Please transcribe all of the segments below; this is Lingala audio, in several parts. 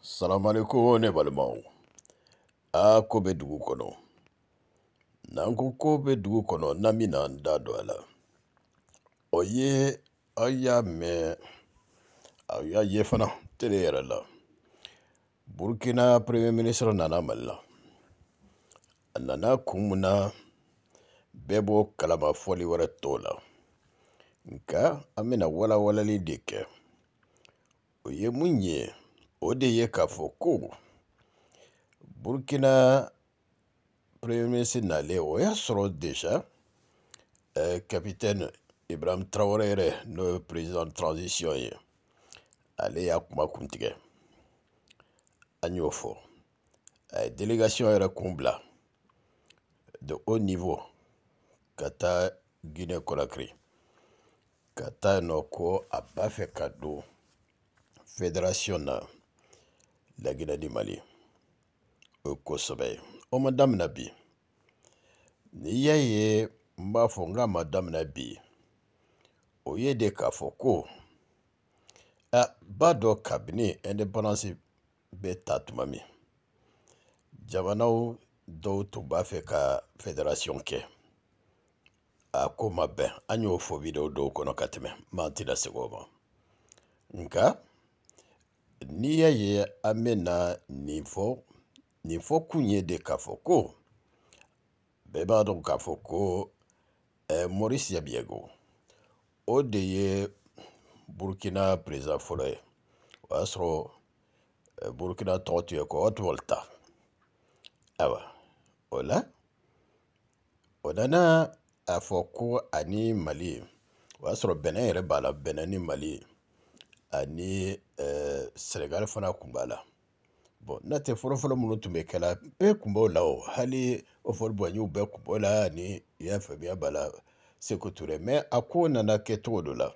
salamalekun ne balimaw a ko bɛ dugu kɔnɔ n'an ko ko bɛ dugu kɔnɔ n'an min na n da don a la o ye aw y'a mɛn aw y'a ye fana tele yɛrɛ la burukina premier ministre nana mali la a nana kun mun na bɛɛ b'o kalama fɔli wɛrɛ t'o la nka an bɛna walawalali de kɛ o ye mun ye o de Burkina Premier ministre ko burukina minisiri nalen y'a ibrahim tarawele yɛrɛ n'o ye transition tranzisiɔn ye ale y'a kuma kuntigɛ an y'o de haut niveau Kata Guiné guinɛ Kata Noko taa yen a lagidadi mali o kosɛbɛ o ma damina bi n'i y'a ye n b'a fɔ n k'a ma damina bi o ye de k'a fɔ ko a b'a dɔ kabini independance bɛ ta tuma min jamanaw dɔw tun b'a fɛ ka federation kɛ a ko ma bɛn an y'o fɔ videwo dɔw kɔnɔ ka tɛmɛ m'an t'i segin o ma nka n'i y'a ye an bɛna nin fɔ nin fɔ kun ye de k'a fɔ ko bɛɛ b'a dɔn k'a fɔ ko eh, maurice yabiyago o de ye burukina perezan fɔlɔ ye o y'a sɔrɔ eh, burukina tɔgɔ tun ye ko otwalta ayiwa o la o nana a fɔ ko ani mali o y'a sɔrɔ bɛnɛ yɛrɛ b'a la bɛnɛ ni mali ani sɛnɛgali fana kun b'a la bɔn n'a tɛ fɔlɔfɔlɔ minnu tun bɛ kɛla bɛɛ kun b'o la o hali ofɔli bɔnɲiw bɛɛ kun b'o la ani y'a faamuya b'a la seko ture mɛ a ko nana kɛ cogo dɔ la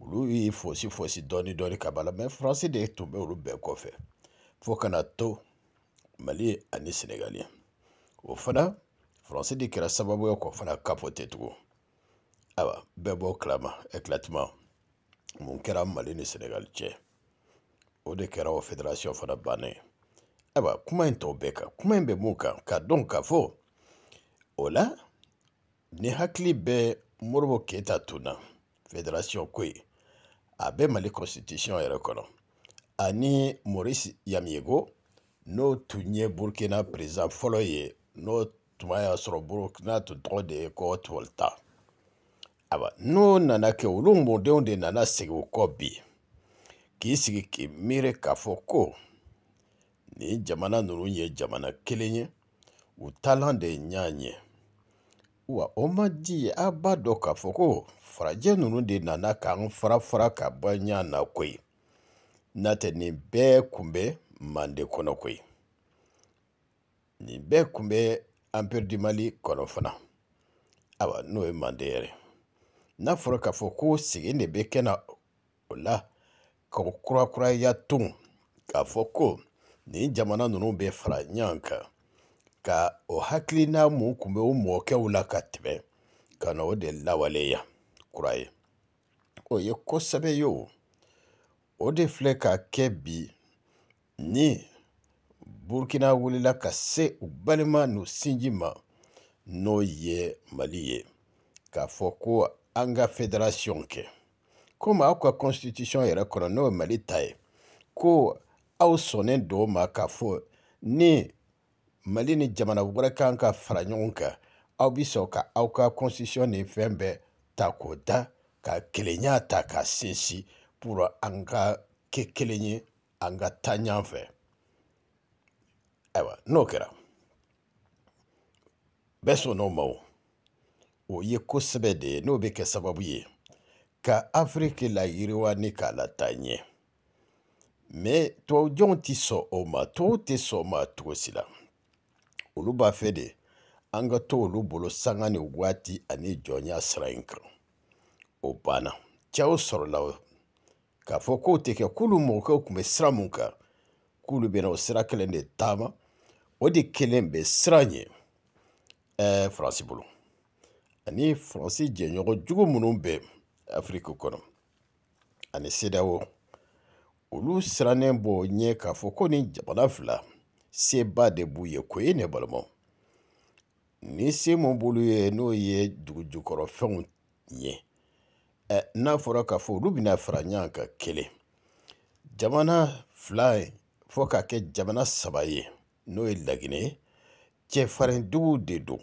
olu y'i fosi fosi dɔɔni dɔɔni ka b'a la mɛ faransi de tun bɛ olu bɛɛ kɔfɛ fo kana to mali ani sɛnɛgali o fana faransi de kɛra sababu ye k'o fana kapote tugun ayiwa bɛɛ b'o kalama ɛkilatima mun kɛra mali ni sɛnɛgali cɛ o de kɛra o federation fana bannen ye ayiwa kuma in tɔw bɛɛ kan kuma in bɛ mun kan ka dɔn ka fɔ o la ni hakili bɛ moribo keyita tun na federation ko ye a bɛ mali constitution yɛrɛ kɔnɔ ani maurice yamiyego n'o tun ye burkina président fɔlɔ ye n'o tuma y'a sɔrɔ burkina tun tɔgɔ de ye ko tuwalita ayiwa n'o nana kɛ olu mɔdenw de nana segin o kɔ bi k'i sigi k'i miiri k'a fɔ ko nin jamana ninnu ye jamana kelen ye u taalan de y'a ɲɛ wa o ma di ye a b'a dɔn k'a fɔ ko farajɛ ninnu de nana k'an fara fara ka bɔ ɲa na koyi n'a tɛ nin bɛɛ kun bɛ mande kɔnɔ koyi nin bɛɛ kun bɛ anpɛridi mali kɔnɔ fana awa n'o ye mande yɛrɛ n'a fɔra k'a fɔ ko segin de bɛ kɛ na o la kurakura ya tun k'a fɔ ko nin jamana ninnu bɛ fara ɲɔgɔn kan ka o hakilina mun tun bɛ o mɔkɛw la ka tɛmɛ ka na o de lawaleya kura ye o ye kosɛbɛ ye o o de filɛ ka kɛ bi ni burukina wulila ka se u balima n'u sinji ma n'o ye mali ye k'a fɔ ko an ka federasiyɔn kɛ komi aw ka constitution yɛrɛ kɔnɔ n'o ye mali ta ye ko aw sɔnnen do ma k'a fɔ ni mali ni jamana wɛrɛ kan ka fara ɲɔgɔn kan aw bi sɔn ka aw ka constitution ni fɛn bɛɛ ta k'o da ka kelenya ta ka sinsin pour an ka kɛ kelen ye an ka taa ɲan fɛ ayiwa n'o kɛra bɛɛ sɔnn'o ma o o ye kosɛbɛ de ye n'o bɛ kɛ sababu ye ka afiriki layiriwa ni k'a lataɲɛ mɛ tubabudenw tɛ sɔn o ma tɔw tɛ sɔn o ma cogo si la olu b'a fɛ de an ka to olu bolo sanga ni waati ani jɔnya sira in kan o banna cɛw sɔrɔla k'a fɔ k'o tɛ kɛ k'olu mɔkɛw tun bɛ sira mun kan k'olu bɛ na o sira kelen de taama o de kelen bɛ sira ɲɛ ɛɛ eh, faransi bolo ani faransi jɛɲɔgɔn jugu minnu bɛɛ afiriki kɔnɔ ani sedawo olu sirannen b'o ɲɛ k'a fɔ ko nin jamana fila seba de b'u ye ko ye ne balimaw ni se mun b'olu ye n'o ye dugu jukɔrɔfɛnw ɛ n'a fɔra k'a fɔ olu bɛna fara ɲɔgɔn kan kelen jamana fila fo k'a kɛ jamana saba ye n'o ye laginɛ cɛfarinduguw de don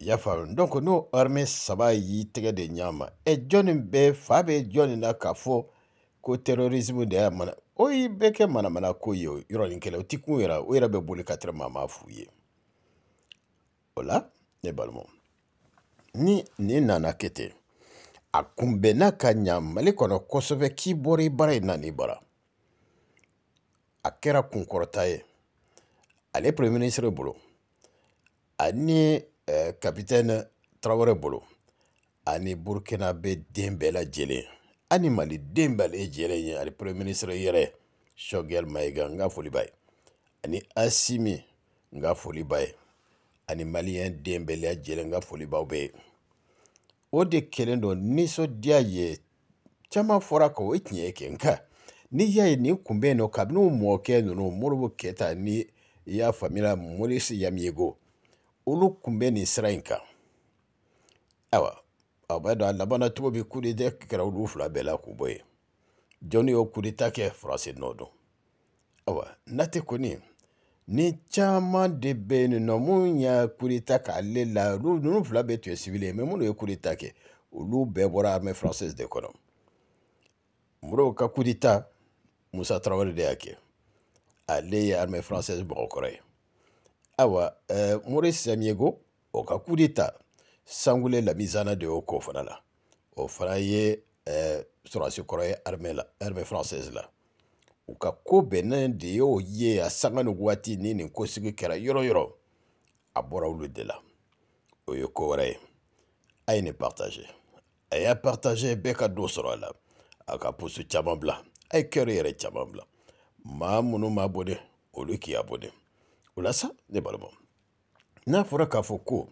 y'a faamu donc n'o armée saba y'i tɛgɛ de ɲa ma ɛ jɔnni bɛ fa bɛ jɔnni na k'a fɔ ko terrorisme de y'a mana o y'i bɛɛ kɛ manamana ko ye o yɔrɔnin kelen o ti kun yɛrɛ o yɛrɛ bɛ boli ka tɛrɛ maa ma f'u ye o la ne balimaw ni nin nana kɛ ten a kunbɛnna ka ɲa mali kɔnɔ kosɛbɛ k'i bɔra i bara in e na n'i bara a kɛra kunkɔrɔta ye ale premier ministre e bolo ani eh, kapitɛni tarawele bolo ani burukina bɛ den bɛɛ lajɛlen ani mali den bɛɛ lajɛlen ye ani premier ministre yɛrɛ shogel maiga n ka foli b'a ye ani asimi n ka foli b'a ye ani maliyɛn den bɛɛ lajɛlen n ka foli b'aw bɛɛ ye o de kɛlen don nisɔndiya ye caman fɔra kɔ o tiɲɛ kɛ nka n'i y'a ye nin kunbɛn nɔ kabini o mɔkɛ ninnu moribo kɛta ni i y'a faamuya morisi yamiyego olu kun bɛ nin sira in kan ayiwa a b'a dɔn a labanna cogo min kudeta kɛra olu fila bɛɛ la k'u bɔ yen jɔnni y'o kudeta kɛ faransi nɔ don ayiwa nate kɔni ni caman de bɛ yen nɔ minnu y'a kudeta k'ale la olu ninnu fila bɛɛ tun ye sibili ye mɛ minnu ye kudeta kɛ olu bɛɛ bɔra armée française de kɔnɔ moriw ka kudeta musa tarawele de y'a kɛ ale ye armée française bɔgɔkɔrɔ ye ayiwa eh, maurice samiego o ka kudeta sangule lamizana de y'o ko fana la o fana ye eh, sɔrɔsi kɔrɔ ye armée française la u ka ko bɛnnen de y'o ye a sanga ni waati ni nin kosigi kɛra yɔrɔ yɔrɔ a bɔra olu de la o ye ko wɛrɛ ye a ye nin partage a y'a partage bɛɛ ka don sɔrɔ a la a ka pusu caman bila a ye kɛyɔrɔ yɛrɛ caman bila maa minnu m'a bɔnɛ olu k'i abonɛ olasa sa ne balimaw n'a fɔra k'a fɔ ko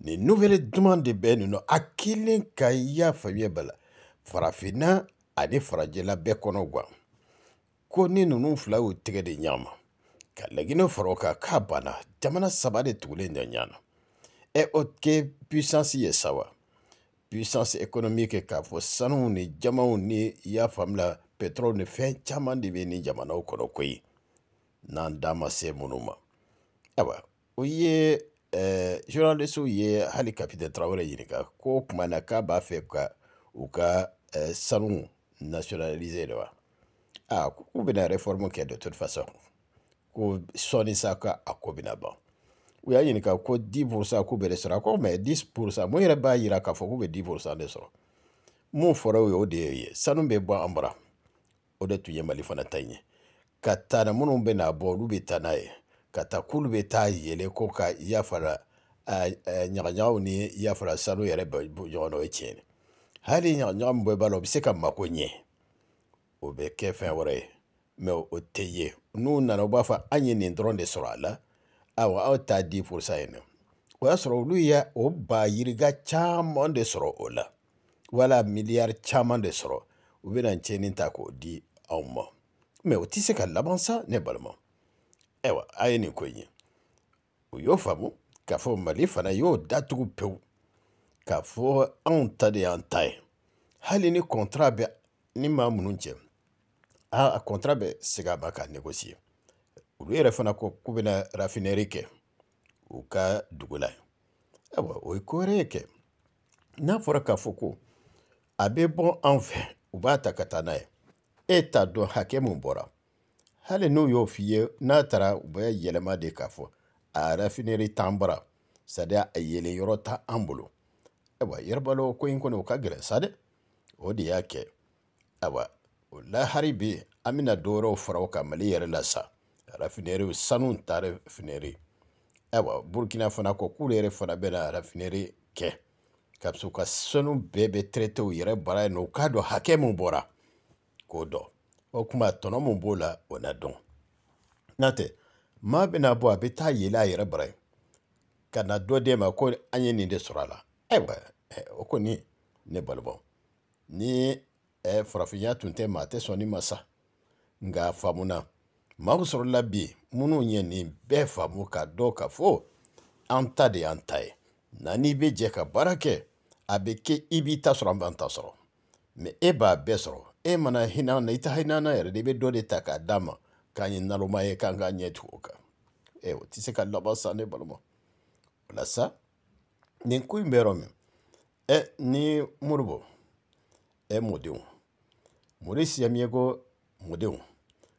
nin nouvelle duman de bɛ nin nɔ a kelen ka y'a ye bala farafinna ani farajɛla bɛɛ kɔnɔ gan ko ni nunu fila y'u tɛgɛ de ɲama ka laginɛ fara o kan k'a banna jamana saba de tugulen ɲɛ ɲana ɛ e o kɛ puissance ye sa wa puissance économique k'a fɔ sanuw ni jamaw ni i y'a faamula pétrole ni fɛn caman de be ni jamanaw kɔnɔ koyi n'an dama se minnu ma ayiwa o ye ɛɛ eh, journaliste ye hali capitaine traore ɲininka ko o tuma na k'a b'a fɛ ka u ka ɛɛ eh, sanu nationaliser de wa a ko k'u bɛna réforme kɛ de toute façon ko sɔɔni sa ka a ko bɛna ban u y'a ɲininka ko 10 pour cent k'u bɛ de sɔrɔ a ko mais 10 pour cent mun yɛrɛ b'a yira k'a fɔ k'u bɛ 10 pour cent de sɔrɔ mun fɔra o ye o de y'o ye sanu bɛ bɔ an bara o de tun ye mali fana ta in ye ka taa na minnu bɛ n'a bɔ olu bɛ taa n'a ye. ka taa k'olu bɛ taa yɛlɛ ko ka yafara ɲagaɲagaw ni yafara sanu yɛrɛ bɛ ɲɔgɔn na o ye tiɲɛ hali ɲagaɲaga min bɔ b'a la o bɛ se ka mako ɲɛ o bɛ kɛ fɛn wɛrɛ ye mɛ o tɛ ye n'u nana u b'a fɔ an ye nin dɔrɔn de sɔrɔ a la awa aw t'a di porosa yen nɔ o y'a sɔrɔ olu ye o ba yirika caman de sɔrɔ o la wala miliyari caman de sɔrɔ u bɛna tiɲɛni ta k'o di anw ma mɛ o tɛ se ka laban sa ne balima ewa ni kwenye uyofamu kafo na yo datugu pewu k'a antade anw ta hali ni kontra be ni ma munu cɛ a kontra bɛ sega a ma k'a negosiye olu yɛrɛ fana ko k'u bena rafinɛri kɛ u ka dugu awa o ye ye kɛ n'a fɔra k'a fɔ ko a bɛ bɔ anw fɛ u b'a ta ka taa n'a ye e t'a dɔn hakɛ min bɔra hali n'u y'o f'i ye n'a taara u bɛ yɛlɛma de k'a fɔ a rafineri t'an bara sadiya a yelen yɔrɔ ta an bolo ayiwa yɛrɛbalo ko in kɔni o ka gɛlɛn sa dɛ o de y'a kɛ ayiwa o lahari bi an bɛna dɔ wɛrɛw fara o kan mali yɛrɛ la sa rafineri sanu ta rafineri ayiwa burukina fana kɔ k'olu yɛrɛ fana bɛ na rafineri kɛ ka se u ka sanu bɛɛ bɛ traitew yɛrɛ bara yen nɔ u k'a dɔn hakɛ min bɔra k'o dɔn o kuma tɔnɔ mun b'o la o na dɔn n'a tɛ maa bɛna bɔ a bɛ taa yɛlɛ a yɛrɛ bara ye ka na dɔ d'e ma ko an ye nin de sɔrɔ a la ayiwa o kɔni ne balimaw ni ɛ eh, farafinya tun tɛ maa tɛ sɔn nin ma sa nka faamu na maaw sɔrɔla bi minnu ye nin bɛɛ faamu ka dɔn ka fɔ an ta de y'an ta ye na n'i bɛ jɛ ka baara kɛ a bɛ kɛ i b'i ta sɔrɔ an b'an ta sɔrɔ mɛ e b'a bɛɛ sɔrɔ e mana hina na ita e, e, na yɛrɛ de bɛ dɔ de ta k'a d'a ma k'a ye naloma ye k'an e o tɛ ka laban sa ne balima sa nin ko in bɛ yɔrɔ ni moribo ɛ mɔdenw mori siya min ye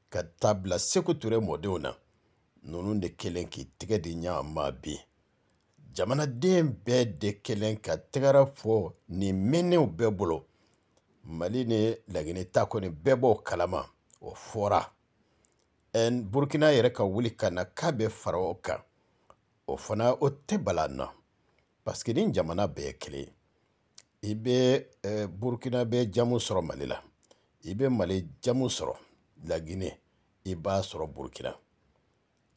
ka taa bila ture mɔdenw na ninnu de kelen k'i tɛgɛ di ɲa ma bi jamanaden be de kelen ka tɛgɛra fɔ nin mɛnenw bɛɛ bolo mali ni laginɛ ta kɔni bɛɛ b'o kalama o fɔra burkina yɛrɛ ka wuli ka na k'a bɛ fara o kan o fana o tɛ bala na parseke ni jamana bɛɛ kelen i bɛ eh, burkina bɛ jamu sɔrɔ mali la i bɛ mali jamu sɔrɔ laginɛ i b'a sɔrɔ burkina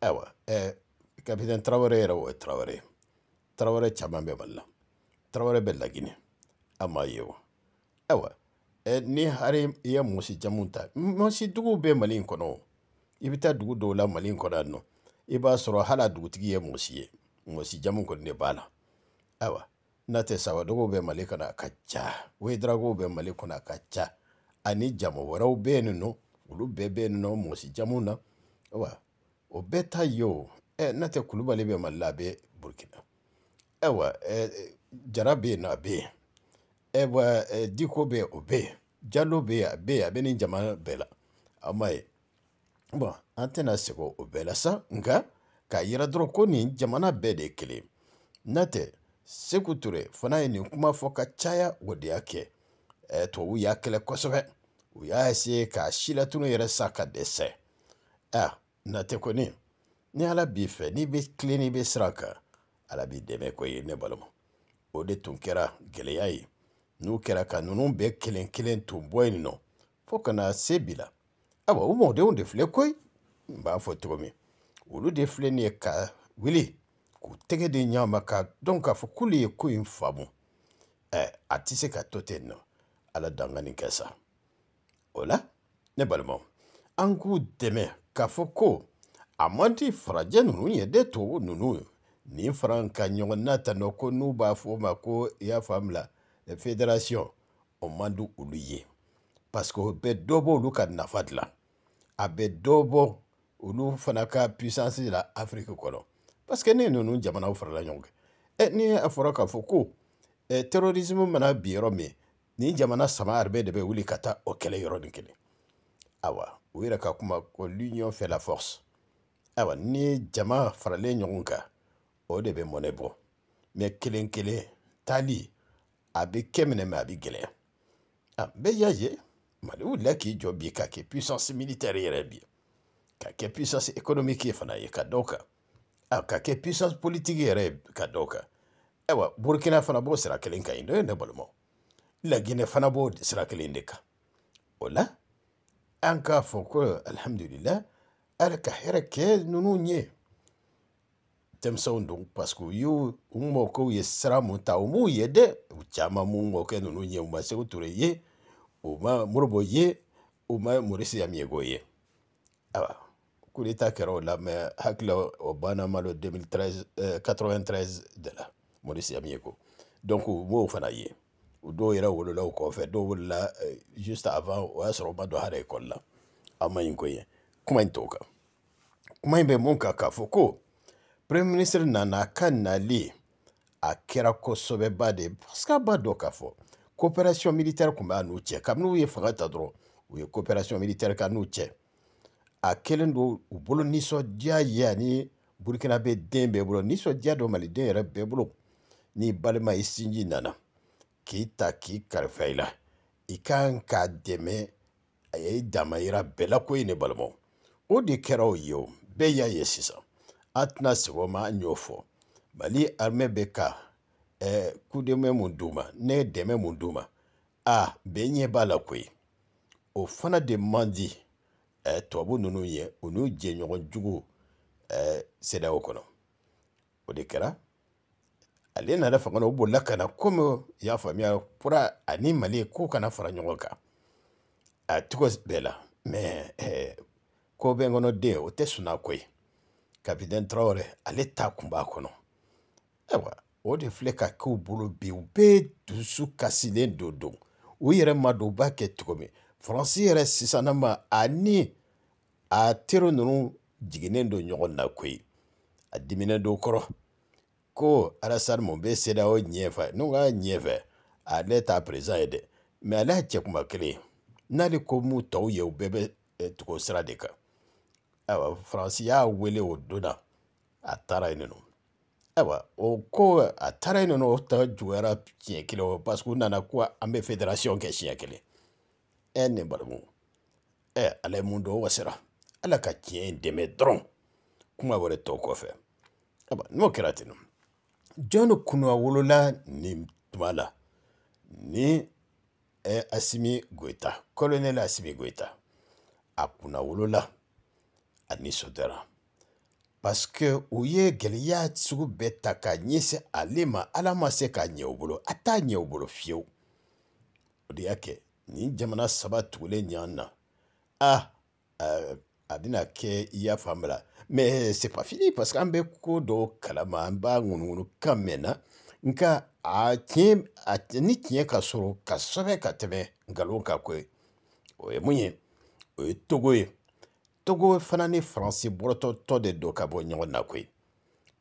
ayiwa eh, kapitɛn tarawere yɛrɛ o ye tarawere ye tarawere caman bɛ mali la tarawere bɛ laginɛ a m'a ye wa ayiwa ni hare i ye mɔsi jamu ta mɔsi duguw bɛ mali in kɔnɔ i bɛ taa dugu dɔw la mali in kɔnɔ yan nɔ i b'a sɔrɔ hali a dugutigi ye mɔsi ye mɔsi jamu kɔni de b'a la ayiwa n'a tɛ sabadogow bɛ mali kɔnɔ a ka ca woyidarakow bɛ mali kɔnɔ a ka ca ani jamu wɛrɛw bɛ yen nɔ olu bɛɛ bɛ yen nɔ mɔsi jamu na ayiwa o bɛɛ ta ye o ɛ n'a tɛ kulubali bɛ mali la a bɛ burukina ayiwa ɛ jara bɛ yen nɔ a bɛ yen ɛwa diko bɛ o bɛ jalo bɛ yen a bɛ a bɛ nin jamana bɛɛ la a ma ye bɔn an tɛna segin o bɛɛ la sa nka k'a yira dɔrɔn ko nin jamana bɛɛ de ye kelen n'a tɛ segu ture fana ye nin kuma fɔ ka caya o de y'a kɛ ɛ tubabu y'a kɛlɛ kosɛbɛ u y'a ese k'a si latunu yɛrɛ sa ka dɛsɛ a n'a tɛ kɔni ni ala b'i fɛ n'i bɛ tilen n'i bɛ sira kan ala b'i dɛmɛ ko ye ne balima o de tun kɛra gɛlɛya ye n'o kɛra ka ninnu bɛɛ kelen kelen tun bɔ yen nɔ fo ka na se bi la ayiwa o mɔdenw de filɛ koyi n b'a fɔ cogo min olu de filɛ nin ye ka wuli k'u tɛgɛ de ɲama ka dɔn k'a fɔ k'olu ye ko in faamu ɛ a tɛ se ka to ten nɔ ala dangani kɛ sa o la ne balimaw an k'u dɛmɛ k'a fɔ ko a man di farajɛ ninnu ye de tubabu ninnu nin fara ka ɲɔgɔn na ta nɔ ko n'u b'a fɔ o ma ko i y'a faamu la fédération o man di olu ye parce que o bɛ dɔ bɔ olu ka nafa dilan a bɛ dɔ bɔ olu fana ka puissance la afiriki kɔnɔ parce que ni ninnu jamanaw farala ɲɔgɔn kan ɛ ni a fɔra k'a fɔ ko ɛ terrorisme mana bin yɔrɔ min nin jamana sama arabe de bɛ wuli ka taa o kɛlɛ yɔrɔ nin kelen awa u yɛrɛ ah ka kuma ko l'union fait la force ayiwa ni jama faralen ɲɔgɔn kan o de bɛ mɔnɛ bɔ mɛ kelen kelen taali a bɛ kɛ minɛ mɛ a bɛ gɛlɛya a ah, bɛɛ y'a ye mali wulila k'i jɔ bi k'a kɛ puissance militaire yɛrɛ bi k'a kɛ puissance économique ye fana ye ka dɔw kan a ah, ka kɛ puissance politique yɛrɛ ye ka dɔw kan ayiwa burukina fana b'o sira kelen kan yen n'o ye ne balimaw laginɛ fana b'o sira kelen de kan o la an k'a fɔ ko alihamudulila ala ka hɛrɛ kɛ ninnu ye denmisɛnw don paseke u y'u u mɔkɛw ye sira mun ta u m'u ye dɛ u caman m'u mɔkɛ ninnu ye u ma segu ture ye u ma moribo ye u ma morisi yamiego ye ayiwa kudeta kɛra o la mɛ hakili o banna ma dɔ 93 de la morisi yamiego donc u m'o fana ye u dɔw yɛrɛ wolola o kɔfɛ dɔw wolola euh, juste avant o y'a sɔrɔ u ma don hɛrɛ ekɔli la a ma ɲi ko ye kuma in t'o kan kuma in bɛ mun kan k'a fɔ ko premier ministre nana ka nali a kɛra kosɛbɛba de parce que b'a dɔn k'a fɔ coopération militaire kun b'a n'u cɛ kabini u ye fanga ta dɔrɔn u ye coopération militaire k'a n'u cɛ a kɛlen don u bolo nisɔndiya ye ani burukinabe den bɛɛ bolo nisɔndiya dɔ maliden yɛrɛ bɛɛ bolo ni balima i sinji nana k'i ta k'i kalifa i la i kan k'a dɛmɛ a ye damayira bɛɛ ko ye ne balimaw o de kɛra o ye o bɛɛ y'a ye sisan Eh, a tɛna sɛbɛ ma an y'o fɔ mali arime bɛ ka ɛɛ kudɛmɛ mun d'u ma ne dɛmɛ mun d'u ma a bɛɛ ɲɛ b'a la koyi o fana de man di ɛɛ tubabu ninnu ye u n'u jɛɲɔgɔn jugu ɛɛ sedaw kɔnɔ o de kɛra ale nana fanga na o bolila ka na komi y'a faamuya pura ani mali k'u kana fara ɲɔgɔn kan a cogo bɛɛ la mɛ ɛɛ eh, ko bɛ n kɔnɔ den o tɛ suna ko ye kapitɛni tarawele ale ta kun b'a kɔnɔ ayiwa o de filɛ ka k'u bolo bi u bɛɛ dusu kasilen don don u yɛrɛ ma don u b'a kɛ cogo min faransi yɛrɛ sisan ma ani a teri ninnu jiginnen don ɲɔgɔn na koyi a diminen don kɔrɔ ko alasani mun bɛ seda o ɲɛfɛ n'u ka ɲɛfɛ ale t'a perezan ye dɛ mɛ ale y'a cɛ kuma kelen n'ale ko mun tɔw ye u bɛɛ bɛ tugu sira de kan ayiwa faransi y'a wele o don na a taara yen nɔ ayiwa o ko a taara yen nɔ o ta juguyara siɲɛ kelen o parce que u nana ko an bɛ federation kɛ siɲɛ kelen ɛ ne balimaw ɛ ala ye mun dɔn o wasera ala ka tiɲɛ in dɛmɛ dɔrɔn kuma wɛrɛ tɔ kɔfɛ ayiwa n'o kɛra ten nɔ jɔn kunna wolola nin tuma la ni ɛ asimi goyita colonel asimi goyita a kunna wolola ani sotara parce que u ye gɛlɛya sugu bɛɛ ta k'a ɲɛsin ale ma ala ma se k'a ɲɛ u bolo a t'a ɲɛ u bolo fiyewu o de y'a kɛ ni jamana saba tugulen ɲan na ah a bɛna kɛ i y'a faamu la mais c'est pas fini parce que an bɛ ko dɔw kalama an b'a ŋunuŋunu kan mɛnna na nka a tiɲɛ a ni tiɲɛ ka sɔrɔ ka sɛbɛ ka tɛmɛ nkalon ka koye o ye mun ye o ye togo ye Togo fana ni Fransi boro to to de do ka bo nyongon na kwe.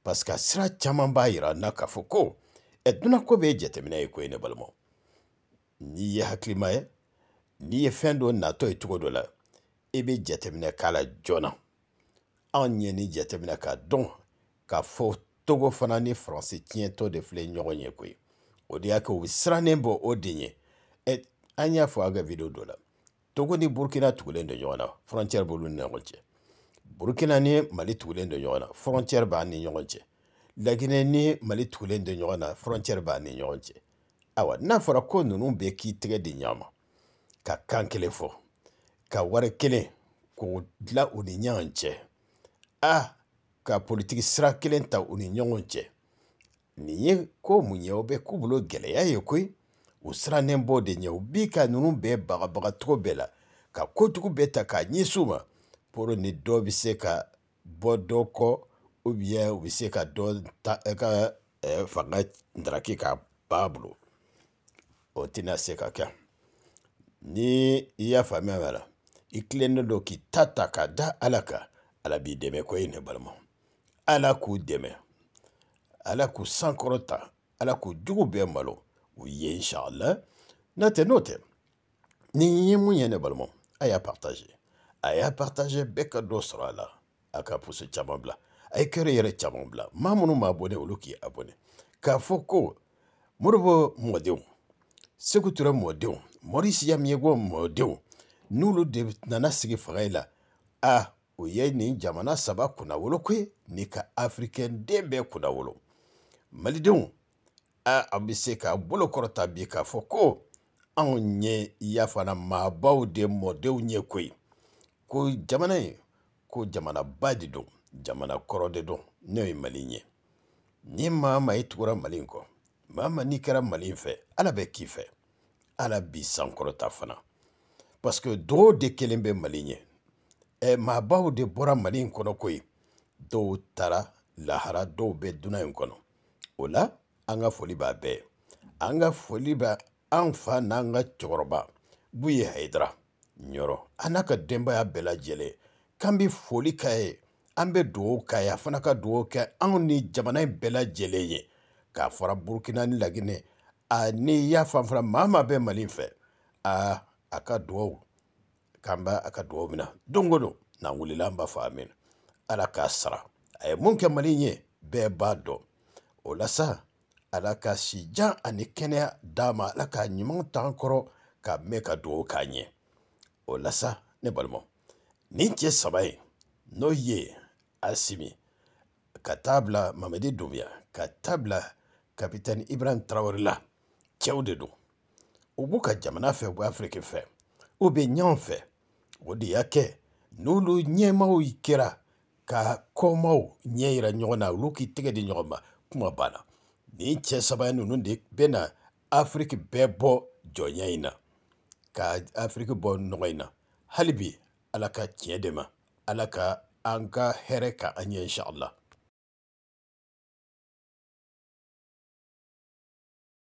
Paska sra chaman ba ira na ka foko et dounan ko beye jetemine e kwe ne balmo. Nye haklima e, nye fendo nato e togo do la, ebe eh jetemine kala jona. Anye ni jetemine ka don, ka foko togo fana ni Fransi tiyen to de fle nyongon ye kwe. O deyake ou sra nembo o denye et anya fwa ge video do la. togo ni burkina tugulen don ɲɔgɔn na frontiɛri b'olu ni ɲɔgɔn cɛ burkina ni mali tugulen don ɲɔgɔn na frontiɛri b'a ni ɲɔgɔn cɛ laginɛ ni mali tugulen don ɲɔgɔn na frontiɛri b'a ni ɲɔgɔn cɛ awa n'a fɔra ko ninnu bɛɛ k'i tɛgɛ di ɲa ma ka kan kelen fɔ ka wari kelen k'o dila u ni ɲɔgɔn cɛ a ah, ka politiki sira kelen ta u ni ɲɔgɔn cɛ nin ye ko mun ye o bɛ k'u bolo gɛlɛya ye koyi o sirannen bɔ de ɲɛ u b'i ka ninnu bɛɛ bagabaga bɛɛ la ka kojugu bɛɛ ta k'a ɲɛsin u ma poro ni dɔ bɛ se ka bɔ dɔ kɔ ubiyɛn u bɛ se ka dɔ ta eh, ka eh, fanga ndaraki k'a baa bolo o tɛna se ka kɛ ni i y'a faamuya mɛ la i tilennen don k'i ta ta k'a da ala kan ala b'i dɛmɛ ko ye ne balima ala k'u dɛmɛ ala k'u sankɔrɔta ala k'u jugu bɛɛ malo o ye inshallah n'a tɛ n'o tɛ ni ye mun ye ne balimaw a y'a partage a y'a partage bɛɛ ka dɔ sɔrɔ a la a ka poso caman bila a ye kɛra yɛrɛ caman bila maa minnu m'a bɔnɛ olu k'i abɔnɛ k'a fɔ ko moribo mɔdenw segu tura mɔdenw morisi ya miyego mɔdenw n'olu de nana sigi fanga la a o ye nin jamana saba kunnawolo ko ye ni ka afirikɛnden bɛɛ kunnawolo malidenw a be se k'a bolo kɔrɔta bi k'a fɔ ko anw ye yafana maabaw de mɔdenw ye koyi ko jamana ye ko jamanaba de don jamana kɔrɔ de don n'o ye mali ye ni maa i tugura mali kɔ maa n'i kɛra mali fɛ ala bɛ k'i fɛ ala b'i sankɔrɔta fana parce que dɔw de kelen bɛ mali ye ɛ maabaw de bɔra mali kɔnɔ koyi dɔw tara lahara dɔw bɛ dunan in kɔnɔ o la an ka foli b'a bɛɛ an ka foli bɛ an fa n'an ka cɛkɔrɔba b'u ye hayidara ɲɔrɔ an n'a ka denbaya bɛɛ lajɛlen k'an bɛ foli k'a ye an bɛ dugawu k'a ye a fana ka dugawu kɛ anw ni jamana in bɛɛ lajɛlen ye k'a fara burukina ni laginɛ a ni y'a fan fana maa maa bɛ mali fɛ a a ka dugawu k'an b'a a ka dugawu minɛ don o don n'an wulila an b'a fɔ amina ala k'a sara a ye mun kɛ mali ye bɛɛ b'a dɔn o la sa ala ka sijan ani kɛnɛya d'a ma ala k'a ɲuman t'an kɔrɔ ka mɛn ka dugawu k'a ɲɛ o la sa ne balimaw nin cɛ saba in n'o ye asimi ka taa bila mamadi dunbiya ka taa bila kapitani ibrahim tarawele la cɛw de don u b'u ka jamana fɛ u bɛ afiriki fɛ u bɛ ɲɔgɔn fɛ o de y'a kɛ n'olu ɲɛmaw kɛra ka kɔmaw ɲɛ yira ɲɔgɔn na olu k'i tɛgɛ di ɲɔgɔn ma kuma banna ni cɛ saba ninnu de bɛ na afiriki bɛɛ bɔ jɔnya in na ka afiriki bɔ nɔgɔ in na hali bi ala ka tiɲɛ de ma ala ka an ka hɛrɛ ka an ɲɛ insha